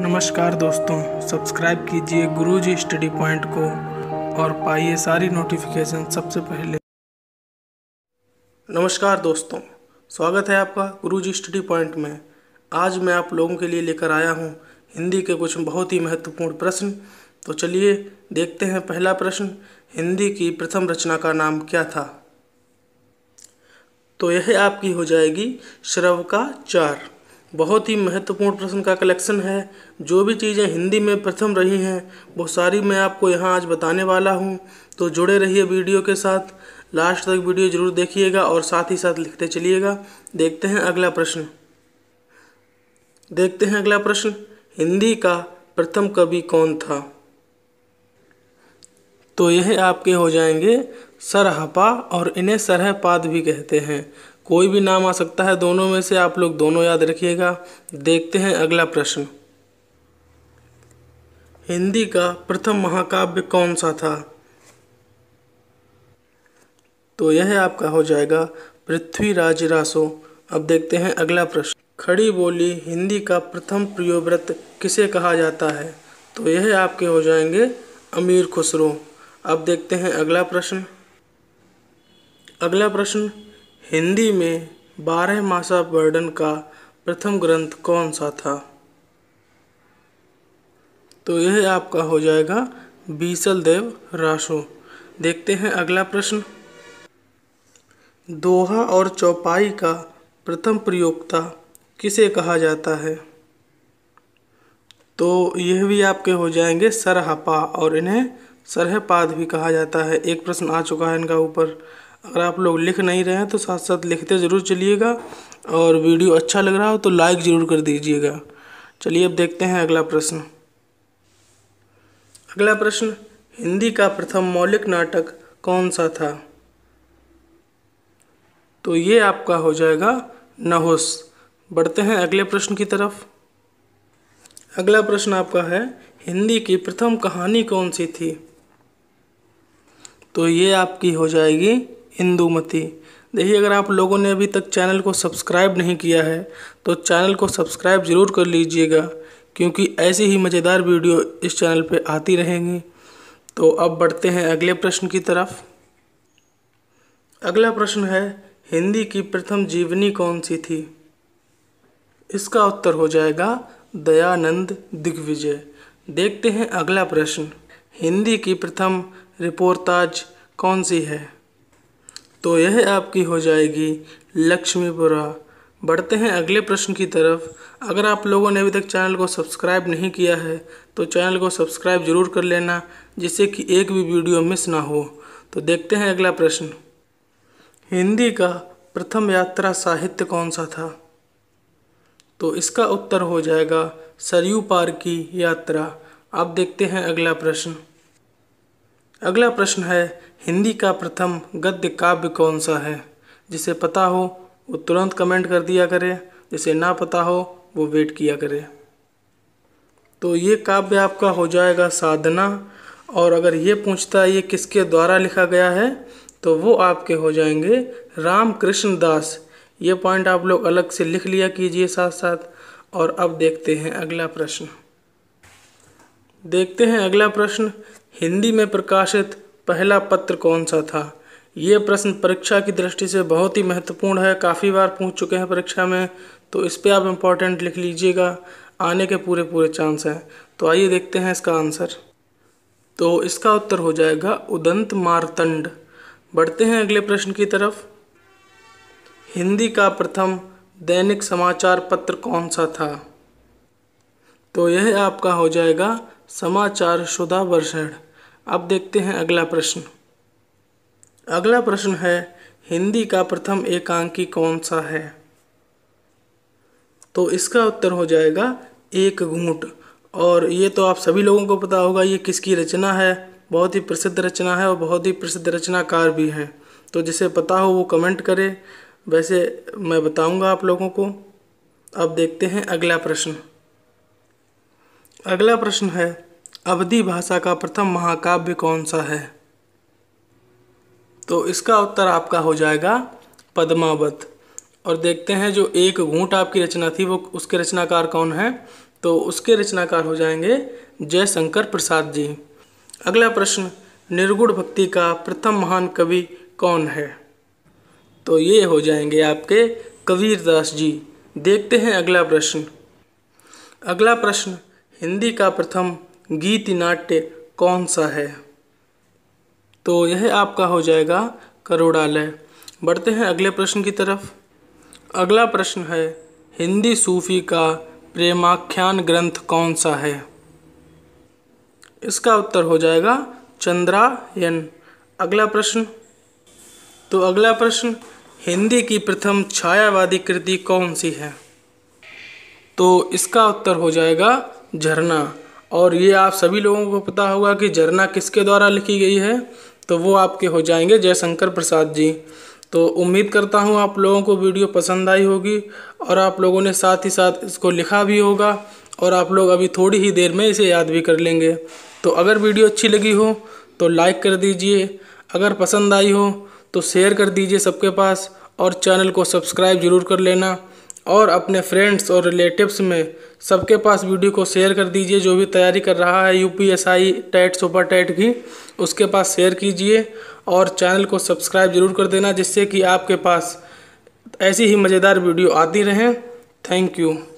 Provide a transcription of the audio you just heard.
नमस्कार दोस्तों सब्सक्राइब कीजिए गुरुजी स्टडी पॉइंट को और पाइए सारी नोटिफिकेशन सबसे पहले नमस्कार दोस्तों स्वागत है आपका गुरुजी स्टडी पॉइंट में आज मैं आप लोगों के लिए लेकर आया हूँ हिंदी के कुछ बहुत ही महत्वपूर्ण प्रश्न तो चलिए देखते हैं पहला प्रश्न हिंदी की प्रथम रचना का नाम क्या था तो यह आपकी हो जाएगी श्रव का चार बहुत ही महत्वपूर्ण प्रश्न का कलेक्शन है जो भी चीज़ें हिंदी में प्रथम रही हैं वो सारी मैं आपको यहाँ आज बताने वाला हूँ तो जुड़े रहिए वीडियो के साथ लास्ट तक वीडियो जरूर देखिएगा और साथ ही साथ लिखते चलिएगा देखते हैं अगला प्रश्न देखते हैं अगला प्रश्न हिंदी का प्रथम कवि कौन था तो यह आपके हो जाएंगे सरहपा और इन्हें सरहपाद भी कहते हैं कोई भी नाम आ सकता है दोनों में से आप लोग दोनों याद रखिएगा देखते हैं अगला प्रश्न हिंदी का प्रथम महाकाव्य कौन सा था तो यह आपका हो जाएगा पृथ्वीराज रासो अब देखते हैं अगला प्रश्न खड़ी बोली हिंदी का प्रथम प्रियोव्रत किसे कहा जाता है तो यह आपके हो जाएंगे अमीर खुसरो अब देखते हैं अगला प्रश्न अगला प्रश्न हिंदी में बारह मासा वर्णन का प्रथम ग्रंथ कौन सा था तो यह आपका हो जाएगा बीसल देव राशो देखते हैं अगला प्रश्न दोहा और चौपाई का प्रथम प्रयोगता किसे कहा जाता है तो यह भी आपके हो जाएंगे सरहपा और इन्हें सरहपाद भी कहा जाता है एक प्रश्न आ चुका है इनका ऊपर अगर आप लोग लिख नहीं रहे हैं तो साथ साथ लिखते ज़रूर चलिएगा और वीडियो अच्छा लग रहा हो तो लाइक ज़रूर कर दीजिएगा चलिए अब देखते हैं अगला प्रश्न अगला प्रश्न हिंदी का प्रथम मौलिक नाटक कौन सा था तो ये आपका हो जाएगा नहुस बढ़ते हैं अगले प्रश्न की तरफ अगला प्रश्न आपका है हिंदी की प्रथम कहानी कौन सी थी तो ये आपकी हो जाएगी इंदुमती देखिए अगर आप लोगों ने अभी तक चैनल को सब्सक्राइब नहीं किया है तो चैनल को सब्सक्राइब ज़रूर कर लीजिएगा क्योंकि ऐसी ही मज़ेदार वीडियो इस चैनल पे आती रहेंगी तो अब बढ़ते हैं अगले प्रश्न की तरफ अगला प्रश्न है हिंदी की प्रथम जीवनी कौन सी थी इसका उत्तर हो जाएगा दयानंद दिग्विजय देखते हैं अगला प्रश्न हिंदी की प्रथम रिपोर्ताज कौन सी है तो यह आपकी हो जाएगी लक्ष्मीपुरा बढ़ते हैं अगले प्रश्न की तरफ अगर आप लोगों ने अभी तक चैनल को सब्सक्राइब नहीं किया है तो चैनल को सब्सक्राइब जरूर कर लेना जिससे कि एक भी वीडियो मिस ना हो तो देखते हैं अगला प्रश्न हिंदी का प्रथम यात्रा साहित्य कौन सा था तो इसका उत्तर हो जाएगा सरयू पार की यात्रा अब देखते हैं अगला प्रश्न अगला प्रश्न है हिंदी का प्रथम गद्य काव्य कौन सा है जिसे पता हो वो तुरंत कमेंट कर दिया करे जिसे ना पता हो वो वेट किया करे तो ये काव्य आपका हो जाएगा साधना और अगर ये पूछता है ये किसके द्वारा लिखा गया है तो वो आपके हो जाएंगे राम कृष्ण दास ये पॉइंट आप लोग अलग से लिख लिया कीजिए साथ साथ और अब देखते हैं अगला प्रश्न देखते हैं अगला प्रश्न हिंदी में प्रकाशित पहला पत्र कौन सा था ये प्रश्न परीक्षा की दृष्टि से बहुत ही महत्वपूर्ण है काफ़ी बार पूछ चुके हैं परीक्षा में तो इस पर आप इम्पोर्टेंट लिख लीजिएगा आने के पूरे पूरे चांस हैं तो आइए देखते हैं इसका आंसर तो इसका उत्तर हो जाएगा उदंत मारतंड बढ़ते हैं अगले प्रश्न की तरफ हिंदी का प्रथम दैनिक समाचार पत्र कौन सा था तो यह आपका हो जाएगा समाचार शुदा वर्षण अब देखते हैं अगला प्रश्न अगला प्रश्न है हिंदी का प्रथम एकांकी कौन सा है तो इसका उत्तर हो जाएगा एक घूंट और ये तो आप सभी लोगों को पता होगा ये किसकी रचना है बहुत ही प्रसिद्ध रचना है और बहुत ही प्रसिद्ध रचनाकार भी हैं तो जिसे पता हो वो कमेंट करे वैसे मैं बताऊंगा आप लोगों को अब देखते हैं अगला प्रश्न अगला प्रश्न है अवधि भाषा का प्रथम महाकाव्य कौन सा है तो इसका उत्तर आपका हो जाएगा पद्मावत और देखते हैं जो एक घूट आपकी रचना थी वो उसके रचनाकार कौन है तो उसके रचनाकार हो जाएंगे जयशंकर प्रसाद जी अगला प्रश्न निर्गुण भक्ति का प्रथम महान कवि कौन है तो ये हो जाएंगे आपके कबीरदास जी देखते हैं अगला प्रश्न अगला प्रश्न हिंदी का प्रथम गीत नाट्य कौन सा है तो यह आपका हो जाएगा करोड़ालय बढ़ते हैं अगले प्रश्न की तरफ अगला प्रश्न है हिंदी सूफी का प्रेमाख्यान ग्रंथ कौन सा है इसका उत्तर हो जाएगा चंद्रायन अगला प्रश्न तो अगला प्रश्न हिंदी की प्रथम छायावादी कृति कौन सी है तो इसका उत्तर हो जाएगा झरना और ये आप सभी लोगों को पता होगा कि झरना किसके द्वारा लिखी गई है तो वो आपके हो जाएंगे जयशंकर प्रसाद जी तो उम्मीद करता हूँ आप लोगों को वीडियो पसंद आई होगी और आप लोगों ने साथ ही साथ इसको लिखा भी होगा और आप लोग अभी थोड़ी ही देर में इसे याद भी कर लेंगे तो अगर वीडियो अच्छी लगी हो तो लाइक कर दीजिए अगर पसंद आई हो तो शेयर कर दीजिए सबके पास और चैनल को सब्सक्राइब ज़रूर कर लेना और अपने फ्रेंड्स और रिलेटिव्स में सबके पास वीडियो को शेयर कर दीजिए जो भी तैयारी कर रहा है U P S I TET super TET की उसके पास शेयर कीजिए और चैनल को सब्सक्राइब जरूर कर देना जिससे कि आपके पास ऐसी ही मज़ेदार वीडियो आती रहें थैंक यू